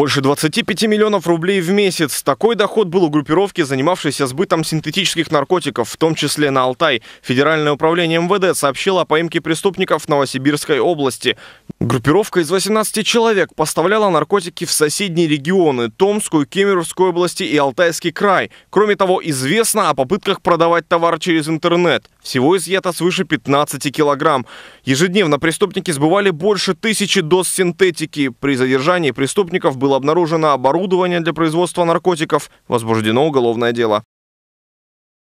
Больше 25 миллионов рублей в месяц. Такой доход был у группировки, занимавшейся сбытом синтетических наркотиков, в том числе на Алтай. Федеральное управление МВД сообщило о поимке преступников в Новосибирской области. Группировка из 18 человек поставляла наркотики в соседние регионы – Томскую, Кемеровскую области и Алтайский край. Кроме того, известно о попытках продавать товар через интернет. Всего изъято свыше 15 килограмм. Ежедневно преступники сбывали больше тысячи доз синтетики. При задержании преступников было обнаружено оборудование для производства наркотиков. Возбуждено уголовное дело.